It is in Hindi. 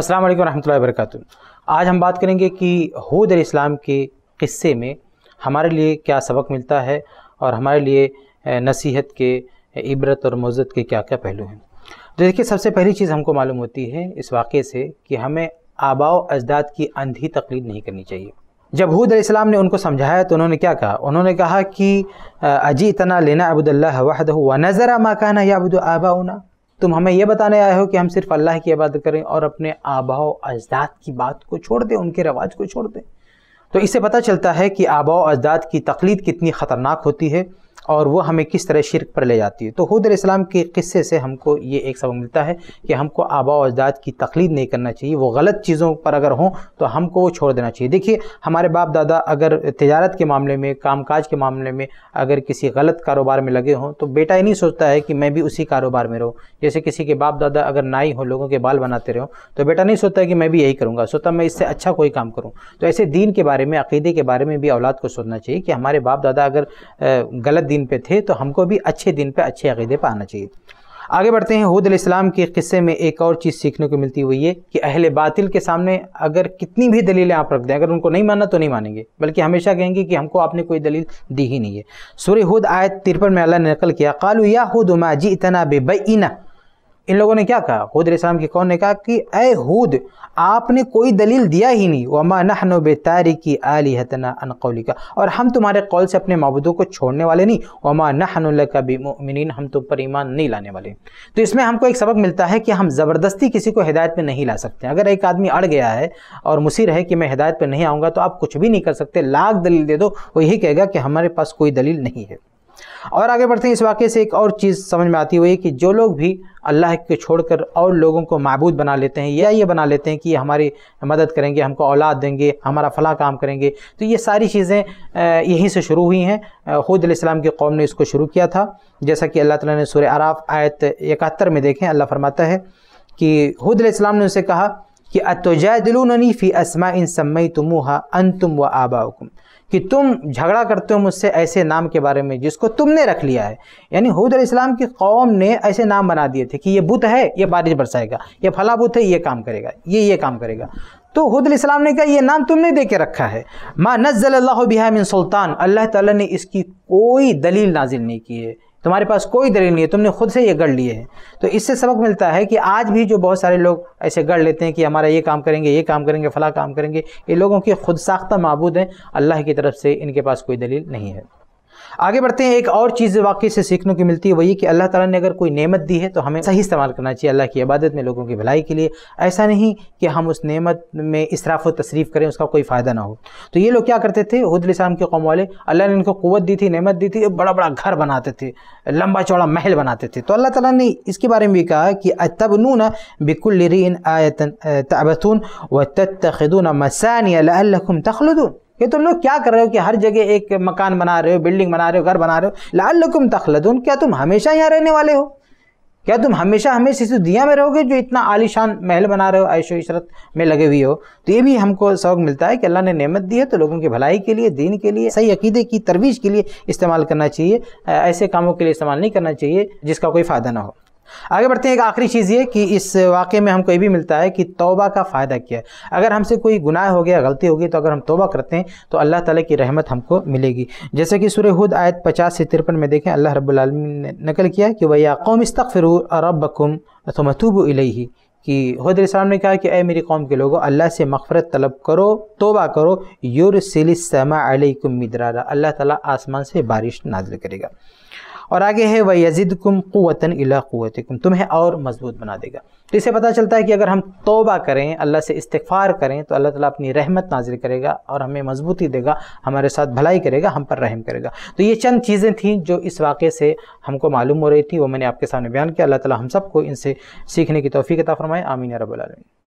अस्सलाम वालेकुम रहमतुल्लाहि वरकatuh आज हम बात करेंगे कि हूद इस्लाम के किस्से में हमारे लिए क्या सबक मिलता है और हमारे लिए नसीहत के इबरत और मज़त के क्या क्या पहलू हैं तो देखिए सबसे पहली चीज़ हमको मालूम होती है इस वाक़े से कि हमें आबाओ अजदाद की अंधी तकलीद नहीं करनी चाहिए जब हूद इस्लाम ने उनको समझाया तो उन्होंने क्या कहा उन्होंने कहा कि अजी तना लेना अबूदल्ला वाहद व नज़रा माकाना अबूद आबाउना तुम हमें यह बताने आए हो कि हम सिर्फ अल्लाह की इबादत करें और अपने आबाओ अजदाद की बात को छोड़ दें उनके रवाज को छोड़ दें तो इससे पता चलता है कि आबाओ अजदाद की तकलीद कितनी ख़तरनाक होती है और वो हमें किस तरह शिरक पर ले जाती है तो हूद इस्लाम के किस्से से हमको ये एक सबक मिलता है कि हमको आबा अजदाद की तकलीद नहीं करना चाहिए वो गलत चीज़ों पर अगर हों तो हमको वो छोड़ देना चाहिए देखिए हमारे बाप दादा अगर तजारत के मामले में कामकाज के मामले में अगर किसी गलत कारोबार में लगे हों तो बेटा ये नहीं सोचता है कि मैं भी उसी कारोबार में रहूँ जैसे किसी के बाप दादा अगर नाई हो लोगों के बाल बनाते रहो तो बेटा नहीं सोचता कि मैं भी यही करूँगा सोचता मैं इससे अच्छा कोई काम करूँ तो ऐसे दीन के बारे में अकीदे के बारे में भी औलाद को सोचना चाहिए कि हमारे बाप दादा अगर गलत दीन दिन पे थे तो हमको भी अच्छे दिन पे अच्छे अकीदे पर आना चाहिए आगे बढ़ते हैं हूद इस्लाम के किस्से में एक और चीज़ सीखने को मिलती हुई है कि अहल बातिल के सामने अगर कितनी भी दलीलें आप रख दें अगर उनको नहीं माना तो नहीं मानेंगे बल्कि हमेशा कहेंगे कि हमको आपने कोई दलील दी ही नहीं है सूर्य हूद आयत तिरपन में अल्लाह ने नकल किया कालू या हूद उमा जी इतना बेबईना इन लोगों ने क्या कहा हूद इस्लाम के कौन ने कहा कि ए हूद आपने कोई दलील दिया ही नहीं वमा नहनो बेतारी की आली हतना अनकौली का और हम तुम्हारे कौल से अपने मबूदों को छोड़ने वाले नहीं वमा नहनुल्ला का बेमिन हम तुम पर ईमान नहीं लाने वाले तो इसमें हमको एक सबक मिलता है कि हम ज़बरदस्ती किसी को हिदायत पर नहीं ला सकते अगर एक आदमी अड़ गया है और मुसीर है कि मैं हिदायत पर नहीं आऊँगा तो आप कुछ भी नहीं कर सकते लाख दलील दे दो वो यही कहेगा कि हमारे पास कोई दलील नहीं है और आगे बढ़ते हैं इस वाक्य से एक और चीज़ समझ में आती हुई कि जो लोग भी अल्लाह को छोड़कर और लोगों को मबूद बना लेते हैं या ये बना लेते हैं कि हमारी मदद करेंगे हमको औलाद देंगे हमारा फला काम करेंगे तो ये सारी चीज़ें यहीं से शुरू हुई हैं खुद इस्लाम की कौम ने इसको शुरू किया था जैसा कि अल्लाह तला ने सुर आराफ आयत इकहत्तर में देखें अल्लाह फरमाता है कि खुद इस्लाम ने उसे कहा कि अतजादिलूननी फ़ी असमा इन समय हा अन तुम व आबाकुम कि तुम झगड़ा करते हो मुझसे ऐसे नाम के बारे में जिसको तुमने रख लिया है यानी हूद इस्लाम की कौम ने ऐसे नाम बना दिए थे कि ये बुत है ये बारिश बरसाएगा ये फला बुत है ये काम करेगा ये ये काम करेगा तो हुद इस्लाम ने कहा यह नाम तुमने दे के रखा है माँ नज़ल्ला सुल्तान अल्लाह ताला ने इसकी कोई दलील नाजिल नहीं की है तुम्हारे पास कोई दलील नहीं है तुमने खुद से ये गढ़ लिए हैं तो इससे सबक मिलता है कि आज भी जो बहुत सारे लोग ऐसे गढ़ लेते हैं कि हमारा ये काम करेंगे ये काम करेंगे फ़ला काम करेंगे ये लोगों की खुद साख्ता मबूद हैं अल्लाह की तरफ से इनके पास कोई दलील नहीं है आगे बढ़ते हैं एक और चीज़ वाकई से सीखने को मिलती है वही कि अल्लाह ताला ने अगर कोई नेमत दी है तो हमें सही इस्तेमाल करना चाहिए अल्लाह की इबादत में लोगों की भलाई के लिए ऐसा नहीं कि हम उस नेमत में इसराफ और तशरीफ़ करें उसका कोई फ़ायदा ना हो तो ये लोग क्या करते थे हदलस्म के कौम वाले अल्लाह ने इनको क़वत दी थी नेमत दी थी बड़ा बड़ा घर बनाते थे लंबा चौड़ा महल बनाते थे तो अल्लाह ताला ने इसके बारे में भी कहा कि तब नून बिकुल आयतन तबतून व तत्तून मसानिया तखलदून ये तुम तो लोग क्या कर रहे हो कि हर जगह एक मकान बना रहे हो बिल्डिंग बना रहे हो घर बना रहे हो लाल लकुम तखलदून क्या तुम हमेशा यहाँ रहने वाले हो क्या तुम हमेशा हमेशा इस दुनिया में रहोगे जो इतना आलिशान महल बना रहे हो ऐशो इशरत में लगे हुए हो तो ये भी हमको शौक मिलता है कि अल्लाह ने नेमत दी है तो लोगों की भलाई के लिए दीन के लिए सही अकीदे की तरवीज के लिए इस्तेमाल करना चाहिए ऐसे कामों के लिए इस्तेमाल नहीं करना चाहिए जिसका कोई फ़ायदा ना हो आगे बढ़ते हैं एक आखिरी चीज़ ये कि इस वाक़े में हमको ये भी मिलता है कि तौबा का फ़ायदा क्या है अगर हमसे कोई गुनाह हो गया गलती हो गई तो अगर हम तौबा करते हैं तो अल्लाह ताला की रहमत हमको मिलेगी जैसे कि सूर्य हुद आयत पचास से तिरपन में देखें अल्लाह रब्लमिन ने नकल किया कि भैया कौम फिर रबकुम मतूब इलही कि हद ने कहा कि अय मेरी कौम के लोगों अल्लाह से मफ़रत तलब करो तोबा करो यूर सिलमा अलकुम मिदरारा अल्लाह ताला आसमान से बारिश नाजिल करेगा और आगे है वह यजिद कुम क़वतन अलावत तुम्हें और मजबूत बना देगा तो इसे पता चलता है कि अगर हम तोबा करें अल्लाह से इस्तफ़ार करें तो अल्लाह ताली अपनी रहमत नाजिल करेगा और हमें मजबूती देगा हमारे साथ भलाई करेगा हम पर रहम करेगा तो ये चंद चीज़ें थी जो इस वाक़े से हमको मालूम हो रही थी वो मैंने आपके सामने बयान किया अल्लाह ताली हम सबको इनसे सीखने की तोफ़ी कता फ़रमाए आमीन रबी